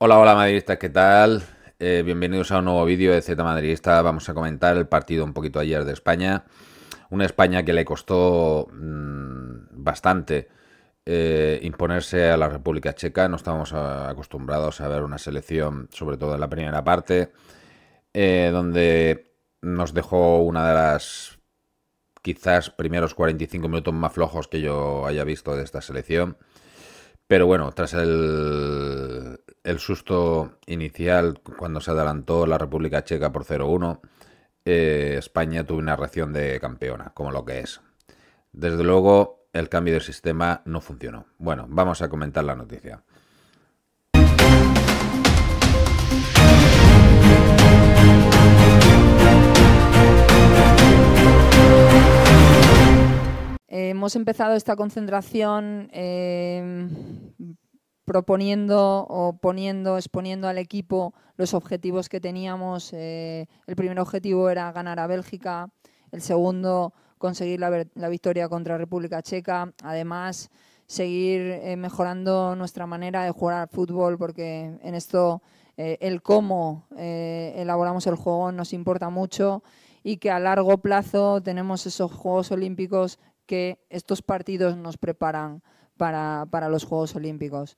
Hola, hola madridistas, ¿qué tal? Eh, bienvenidos a un nuevo vídeo de Z Madridista. Vamos a comentar el partido un poquito ayer de España. Una España que le costó mm, bastante eh, imponerse a la República Checa. No estábamos acostumbrados a ver una selección, sobre todo en la primera parte, eh, donde nos dejó una de las quizás primeros 45 minutos más flojos que yo haya visto de esta selección. Pero bueno, tras el el susto inicial cuando se adelantó la República Checa por 0-1, eh, España tuvo una reacción de campeona, como lo que es. Desde luego, el cambio de sistema no funcionó. Bueno, vamos a comentar la noticia. hemos empezado esta concentración eh, proponiendo o poniendo, exponiendo al equipo los objetivos que teníamos. Eh, el primer objetivo era ganar a Bélgica, el segundo conseguir la, victoria contra República Checa, además seguir eh, mejorando nuestra manera de jugar al fútbol, porque en esto eh, el cómo elaboramos el juego nos importa mucho y que a largo plazo tenemos esos Juegos Olímpicos que estos partidos nos preparan para, los Juegos Olímpicos.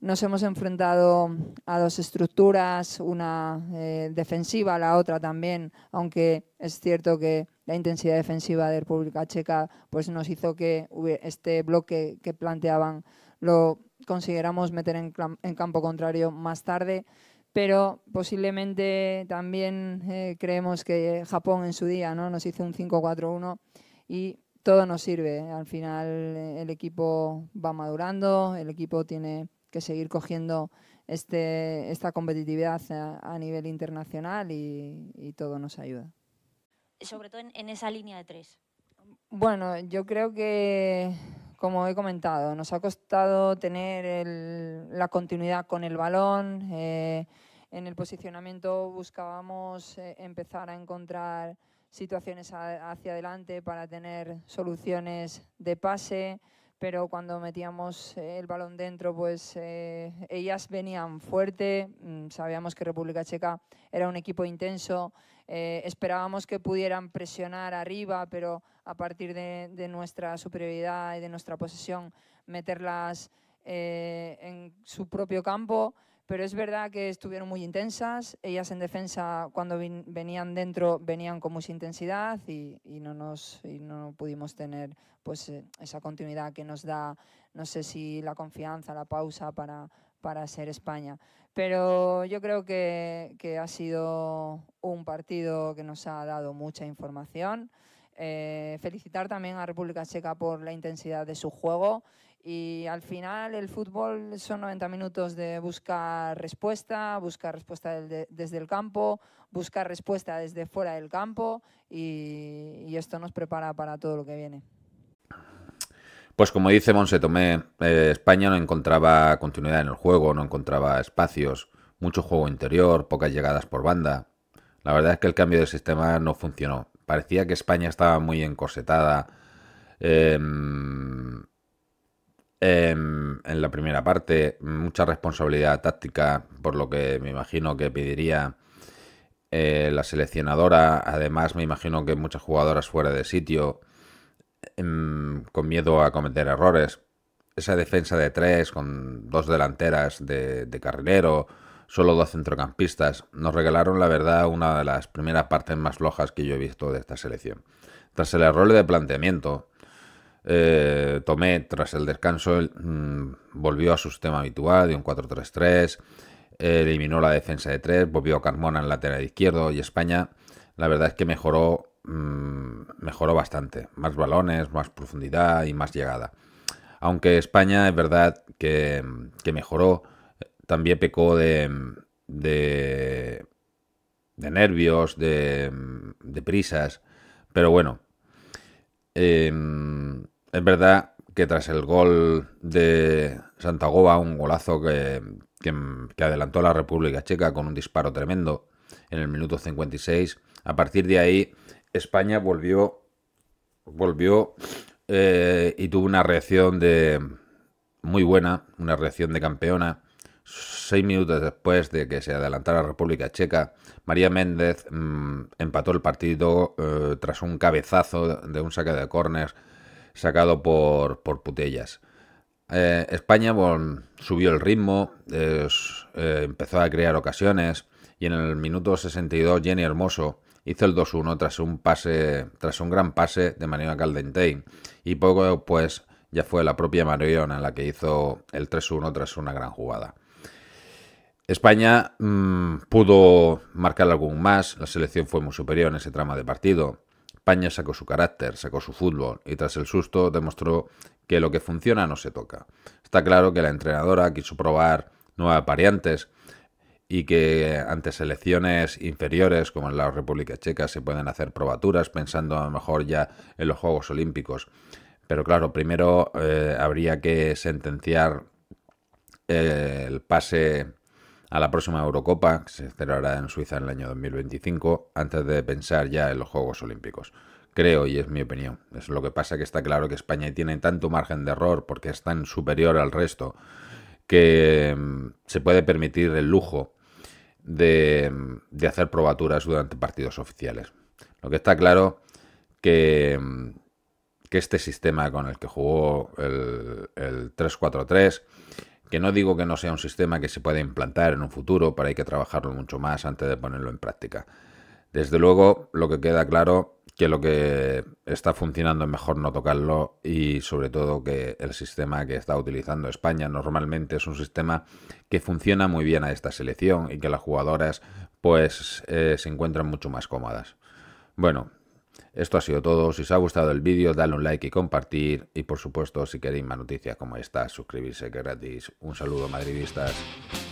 Nos hemos enfrentado a dos estructuras, una eh, defensiva, la otra también, aunque es cierto que la intensidad defensiva de República Checa pues nos hizo que este bloque que planteaban lo consideramos meter en, campo contrario más tarde, pero posiblemente también eh, creemos que Japón en su día ¿no? nos hizo un 5-4-1 y todo nos sirve. Al final eh, el equipo va madurando, el equipo tiene que seguir cogiendo este, esta competitividad a, nivel internacional y, todo nos ayuda. Sobre todo en, esa línea de tres. Bueno, yo creo que, como he comentado, nos ha costado tener la continuidad con el balón. Eh, en el posicionamiento buscábamos eh, empezar a encontrar situaciones hacia adelante para tener soluciones de pase, pero cuando metíamos eh, el balón dentro, pues eh, ellas venían fuerte, mm, sabíamos que República Checa era un equipo intenso, eh, esperábamos que pudieran presionar arriba, pero a partir de, nuestra superioridad y de nuestra posesión, meterlas en su propio campo pero es verdad que estuvieron muy intensas. Ellas en defensa, cuando venían dentro, venían con mucha intensidad y, y no, nos, no pudimos tener pues, eh, esa continuidad que nos da, no sé si la confianza, la pausa para, ser España. Pero yo creo que, que ha sido un partido que nos ha dado mucha información. Eh, felicitar también a República Checa por la intensidad de su juego y al final el fútbol son 90 minutos de buscar respuesta, buscar respuesta desde el campo, buscar respuesta desde fuera del campo y, esto nos prepara para todo lo que viene. Pues como dice Monse Tomé, eh, España no encontraba continuidad en el juego, no encontraba espacios, mucho juego interior, pocas llegadas por banda. La verdad es que el cambio de sistema no funcionó parecía que España estaba muy encosetada em, em, en la primera parte, mucha responsabilidad táctica, por lo que me imagino que pediría eh, la seleccionadora, además me imagino que muchas jugadoras fuera de sitio, em, con miedo a cometer errores, esa defensa de tres con dos delanteras de, de carrilero, solo dos centrocampistas, nos regalaron la verdad una de las primeras partes más flojas que yo he visto de esta selección. Tras el error de planteamiento, eh, Tomé, tras el descanso, mm, volvió a su sistema habitual de un 4-3-3, eliminó la defensa de 3, volvió a Carmona en lateral izquierdo y España, la verdad es que mejoró, mm, mejoró bastante. Más balones, más profundidad y más llegada. Aunque España es verdad que mejoró, también pecó de, de, nervios, de, prisas, pero bueno, em, es verdad que tras el gol de Santagoba, un golazo que, adelantó la República Checa con un disparo tremendo en el minuto 56, a partir de ahí España volvió, volvió eh, y tuvo una reacción de muy buena, una reacción de campeona, Seis minutos después de que se adelantara República Checa, María Méndez mm, empató el partido eh, tras un cabezazo de un saque de córner sacado por, Putellas. Eh, España subió el ritmo, eh, empezó a crear ocasiones y en el minuto 62 Jenny Hermoso hizo el 2-1 tras un pase, tras un gran pase de María Caldentein y poco después ya fue la propia Mariona la que hizo el 3-1 tras una gran jugada. España mm, pudo marcar algún más, la selección fue muy superior en ese trama de partido. España sacó su carácter, sacó su fútbol y tras el susto demostró que lo que funciona no se toca. Está claro que la entrenadora quiso probar nuevas variantes y que ante selecciones inferiores como en la República Checa se pueden hacer probaturas pensando a lo mejor ya en los Juegos Olímpicos. Pero claro, primero eh, habría que sentenciar eh, el pase a la próxima Eurocopa, que se celebrará en Suiza en el año 2025, antes de pensar ya en los Juegos Olímpicos. Creo, y es mi opinión. Es lo que pasa que está claro que España tiene tanto margen de error porque es tan superior al resto que mm, se puede permitir el lujo mm, de, hacer probaturas durante partidos oficiales. Lo que está claro que, mm, que este sistema con el que jugó el, el 3-4-3 que no digo que no sea un sistema que se pueda implantar en un futuro, pero hay que trabajarlo mucho más antes de ponerlo en práctica. Desde luego, lo que queda claro que lo que está funcionando es mejor no tocarlo y sobre todo que el sistema que está utilizando España normalmente es un sistema que funciona muy bien a esta selección y que las jugadoras pues eh, se encuentran mucho más cómodas. Bueno, esto ha sido todo, si os ha gustado el vídeo dale un like y compartir y por supuesto si queréis más noticias como esta suscribirse que es gratis. Un saludo madridistas.